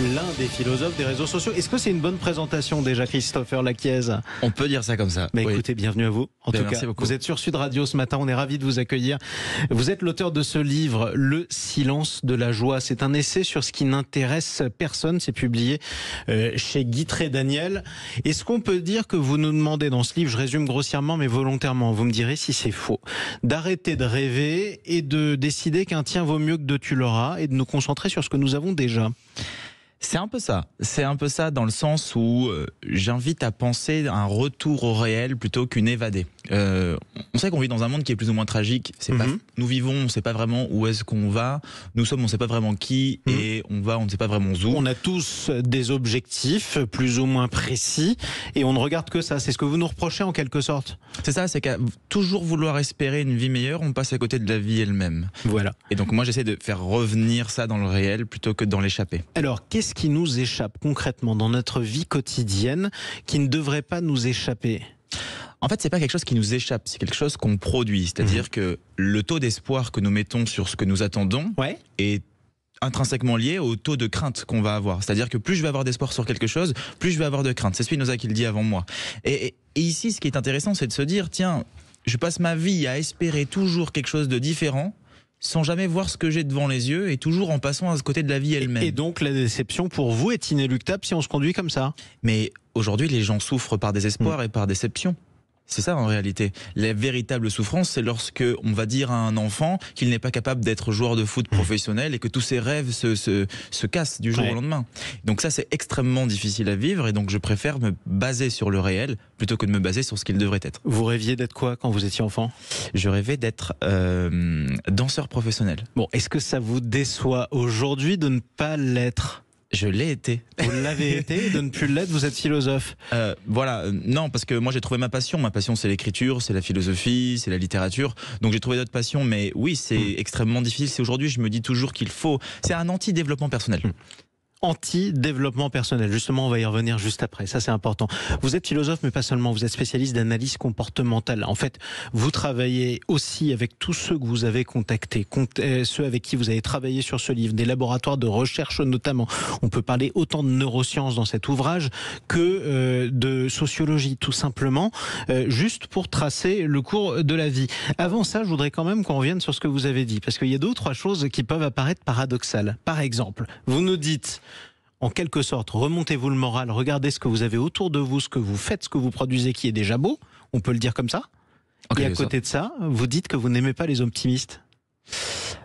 l'un des philosophes des réseaux sociaux. Est-ce que c'est une bonne présentation déjà, Christopher Laquiez On peut dire ça comme ça. Mais écoutez, bienvenue à vous. En ben, tout cas, vous êtes sur Sud Radio ce matin. On est ravi de vous accueillir. Vous êtes l'auteur de ce livre, Le silence de la joie. C'est un essai sur ce qui n'intéresse personne. C'est publié euh, chez Guitré Daniel. Est-ce qu'on peut dire que vous nous demandez dans ce livre, je résume grossièrement mais volontairement, vous me direz si c'est faux, d'arrêter de rêver et de décider qu'un tien vaut mieux que deux tu l'auras et de nous concentrer sur ce que nous avons déjà c'est un peu ça. C'est un peu ça dans le sens où euh, j'invite à penser un retour au réel plutôt qu'une évadée. Euh, on sait qu'on vit dans un monde qui est plus ou moins tragique. C'est pas, mhm. nous vivons, on ne sait pas vraiment où est-ce qu'on va. Nous sommes, on ne sait pas vraiment qui mhm. et on va, on ne sait pas vraiment où. On a tous des objectifs plus ou moins précis et on ne regarde que ça. C'est ce que vous nous reprochez en quelque sorte. C'est ça, c'est qu'à toujours vouloir espérer une vie meilleure, on passe à côté de la vie elle-même. Voilà. Et donc moi j'essaie de faire revenir ça dans le réel plutôt que dans l'échapper. Alors qu'est-ce qui nous échappe concrètement dans notre vie quotidienne qui ne devrait pas nous échapper en fait, c'est pas quelque chose qui nous échappe, c'est quelque chose qu'on produit. C'est-à-dire mhm. que le taux d'espoir que nous mettons sur ce que nous attendons est intrinsèquement lié au taux de crainte qu'on va avoir. C'est-à-dire que plus je vais avoir d'espoir sur quelque chose, plus je vais avoir de crainte. C'est Spinoza qui le dit avant moi. et ici, ce qui est intéressant, c'est de se dire, tiens, je passe ma vie à espérer toujours quelque chose de différent sans jamais voir ce que j'ai devant les yeux et toujours en passant à ce côté de la vie elle-même. Et donc la déception pour vous est inéluctable si on se conduit comme ça. Mais aujourd'hui, les gens souffrent par désespoir mm. et par déception. C'est ça en réalité. La véritable souffrance, c'est lorsque on va dire à un enfant qu'il n'est pas capable d'être joueur de foot mmh. professionnel et que tous ses rêves se, se, se cassent du jour au lendemain. Donc ça, c'est extrêmement difficile à vivre et donc je préfère me baser sur le réel plutôt que de me baser sur ce qu'il devrait être. Vous rêviez d'être quoi quand vous étiez enfant Je rêvais d'être euh, danseur professionnel. Bon, est-ce que ça vous déçoit aujourd'hui de ne pas l'être je l'ai été. Vous l'avez été De ne plus l'être, vous êtes philosophe euh, Voilà, euh, non, parce que moi j'ai trouvé ma passion. Ma passion, c'est l'écriture, c'est la philosophie, c'est la littérature. Donc j'ai trouvé d'autres passions, mais oui, c'est hmm. extrêmement difficile. C'est aujourd'hui, je me dis toujours qu'il faut. C'est un anti-développement personnel. Hmm anti-développement personnel. Justement, on va y revenir juste après. Ça, c'est important. Vous êtes philosophe, mais pas seulement. Vous êtes spécialiste d'analyse comportementale. En fait, vous travaillez aussi avec tous ceux que vous avez contactés, euh, ceux avec qui vous avez travaillé sur ce livre, des laboratoires de recherche notamment. On peut parler autant de neurosciences dans cet ouvrage que euh, de sociologie, tout simplement, euh, juste pour tracer le cours de la vie. Avant ça, je voudrais quand même qu'on revienne sur ce que vous avez dit, parce qu'il y a deux ou trois choses qui peuvent apparaître paradoxales. Par exemple, vous nous dites en quelque sorte, remontez-vous le moral, regardez ce que vous avez autour de vous, ce que vous faites, ce que vous produisez qui est déjà beau, on peut le dire comme ça. et à côté de ça, vous dites que vous n'aimez pas les optimistes.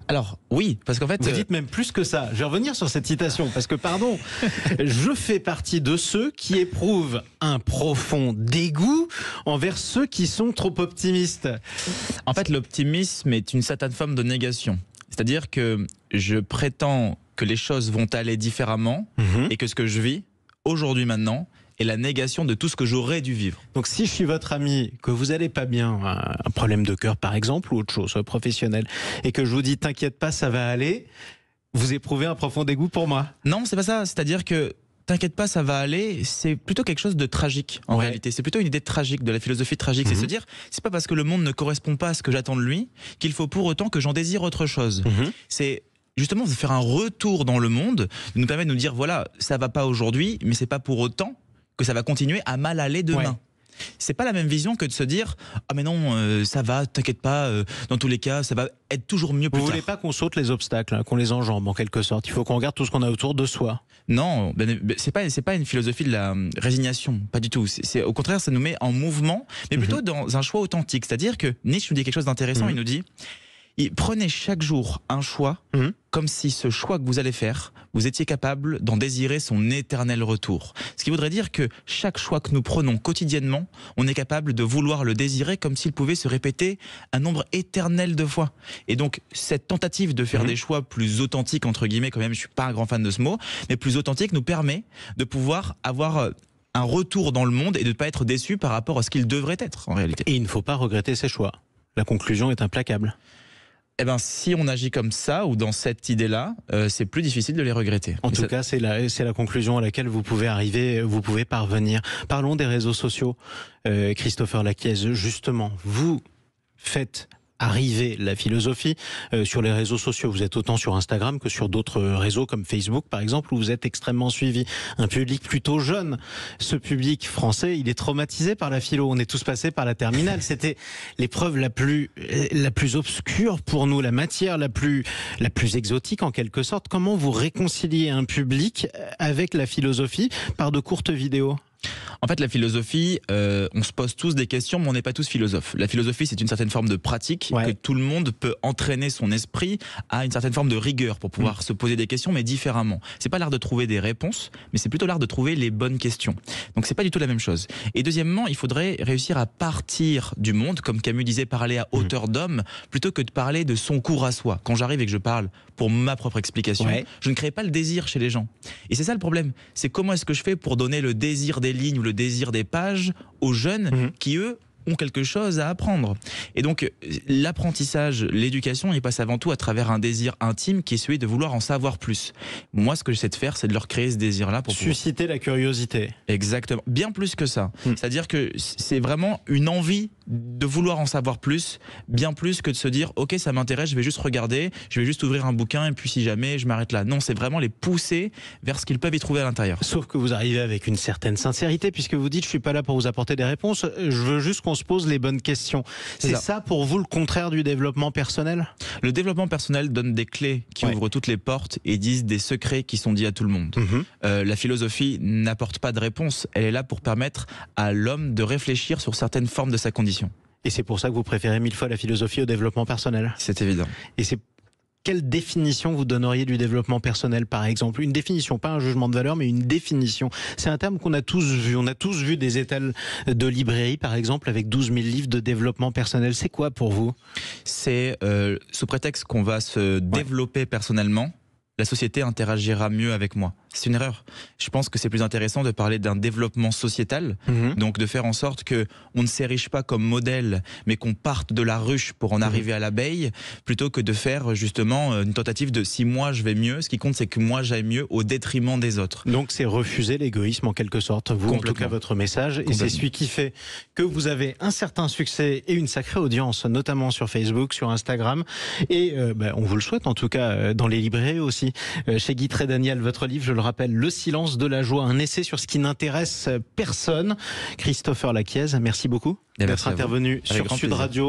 Alors oui, parce qu'en fait, vous euh, dites même plus que ça. Je vais revenir sur cette citation parce que pardon, je fais partie de ceux qui éprouvent un profond dégoût envers ceux qui sont trop optimistes. En fait, l'optimisme est une certaine forme de négation. C'est-à-dire que je prétends que les choses vont aller différemment mhm. et que ce que je vis aujourd'hui maintenant est la négation de tout ce que j'aurais dû vivre. Donc si je suis votre ami, que vous n'allez pas bien, un problème de cœur par exemple ou autre chose euh, professionnel, et que je vous dis t'inquiète pas, ça va aller, vous éprouvez un profond dégoût pour moi. Non, c'est pas ça. C'est-à-dire que t'inquiète pas, ça va aller, c'est plutôt quelque chose de tragique en réalité. C'est plutôt une idée tragique, de la philosophie tragique. C'est mhm. se dire, c'est pas parce que le monde ne correspond pas à ce que j'attends de lui qu'il faut pour autant que j'en désire autre chose. Mhm. C'est justement de faire un retour dans le monde, de nous permettre de nous dire voilà, ça va pas aujourd'hui, mais c'est pas pour autant que ça va continuer à mal aller demain. Ce C'est pas la même vision que de se dire ah mais non euh, ça va t'inquiète pas euh, dans tous les cas ça va être toujours mieux plus Vous voulez pas qu'on saute les obstacles, hein, qu'on les enjambe en quelque sorte. Il faut qu'on regarde tout ce qu'on a autour de soi. Non, ben, ben, c'est pas c'est pas une philosophie de la euh, résignation, pas du tout. C'est au contraire ça nous met en mouvement, mais mhm. plutôt dans un choix authentique. C'est-à-dire que Nietzsche nous dit quelque chose d'intéressant. Mhm. Il nous dit prenez chaque jour un choix, mhm. comme si ce choix que vous allez faire, vous étiez capable d'en désirer son éternel retour. Ce qui voudrait dire que chaque choix que nous prenons quotidiennement, on est capable de vouloir le désirer comme s'il pouvait se répéter un nombre éternel de fois. Et donc, cette tentative de faire mhm. des choix plus authentiques, entre guillemets, quand même, je suis pas un grand fan de ce mot, mais plus authentiques nous permet de pouvoir avoir euh, un retour dans le monde et de ne pas être déçu par rapport à ce qu'il devrait être en réalité. Et il ne faut pas regretter ses choix. La conclusion est implacable eh ben, si on agit comme ça ou dans cette idée-là, euh, c'est plus difficile de les regretter. En tout cas, c'est la, c'est la conclusion à laquelle vous pouvez arriver, vous pouvez parvenir. Parlons des réseaux sociaux. Euh, Christopher Laquiez, justement, vous faites arriver la philosophie euh, sur les réseaux sociaux. Vous êtes autant sur Instagram que sur d'autres euh, réseaux comme Facebook, par exemple, où vous êtes extrêmement suivi. Un public plutôt jeune. Ce public français, il est traumatisé par la philo. On est tous passés par la terminale. C'était l'épreuve la plus, euh, la plus obscure pour nous, la matière la plus, la plus exotique en quelque sorte. Comment vous réconciliez un public avec la philosophie par de courtes vidéos en fait, la philosophie, euh, on se pose tous des questions, mais on n'est pas tous philosophes. La philosophie, c'est une certaine forme de pratique que tout le monde peut entraîner son esprit à une certaine forme de rigueur pour pouvoir mm. se poser des questions, mais différemment. C'est pas l'art de trouver des réponses, mais c'est plutôt l'art de trouver les bonnes questions. Donc c'est pas du tout la même chose. Et deuxièmement, il faudrait réussir à partir du monde, comme Camus disait, parler à mm. hauteur d'homme, plutôt que de parler de son cours à soi. Quand j'arrive et que je parle pour ma propre explication, je ne crée pas le désir chez les gens. Et c'est ça le problème. C'est comment est-ce que je fais pour donner le désir des lignes le désir des pages aux jeunes mhm. qui, eux, ont quelque chose à apprendre. Et donc l'apprentissage, l'éducation, il passe avant tout à travers un désir intime qui est celui de vouloir en savoir plus. Moi, ce que j'essaie de faire, c'est de leur créer ce désir-là pour susciter la curiosité. Exactement. Bien plus que ça. Mm. C'est-à-dire que c'est vraiment une envie de vouloir en savoir plus, bien plus que de se dire ok ça m'intéresse, je vais juste regarder, je vais juste ouvrir un bouquin et puis si jamais je m'arrête là. Non, c'est vraiment les pousser vers ce qu'ils peuvent y trouver à l'intérieur. Sauf que vous arrivez avec une certaine sincérité puisque vous dites je suis pas là pour vous apporter des réponses, je veux juste qu'on se pose les bonnes questions. C'est ça. pour vous le contraire du développement personnel Le développement personnel donne des clés qui ouvrent toutes les portes et disent des secrets qui sont dits à tout le monde. Mhm. Euh, la philosophie n'apporte pas de réponse, elle est là pour permettre à l'homme de réfléchir sur certaines formes de sa condition. Et c'est pour ça que vous préférez mille fois la philosophie au développement personnel. C'est évident. Et c'est quelle définition vous donneriez du développement personnel, par exemple Une définition, pas un jugement de valeur, mais une définition. C'est un terme qu'on a tous vu. On a tous vu des étals de librairie, par exemple, avec 12 000 livres de développement personnel. C'est quoi pour vous C'est euh, sous prétexte qu'on va se développer personnellement, la société interagira mieux avec moi c'est une erreur. Je pense que c'est plus intéressant de parler d'un développement sociétal, mhm. donc de faire en sorte que on ne s'érige pas comme modèle, mais qu'on parte de la ruche pour en mhm. arriver à l'abeille, plutôt que de faire justement euh, une tentative de si moi je vais mieux, ce qui compte c'est que moi j'aille mieux au détriment des autres. Donc c'est refuser l'égoïsme en quelque sorte, vous en tout cas votre message, et c'est celui qui fait que vous avez un certain succès et une sacrée audience, notamment sur Facebook, sur Instagram, et euh, ben, on vous le souhaite en tout cas euh, dans les librairies aussi. chez Guy Daniel, votre livre, je le rappelle, Le silence de la joie, un essai sur ce qui n'intéresse personne. Christopher Laquiez, merci beaucoup eh ben, d'être intervenu sur Sud Radio.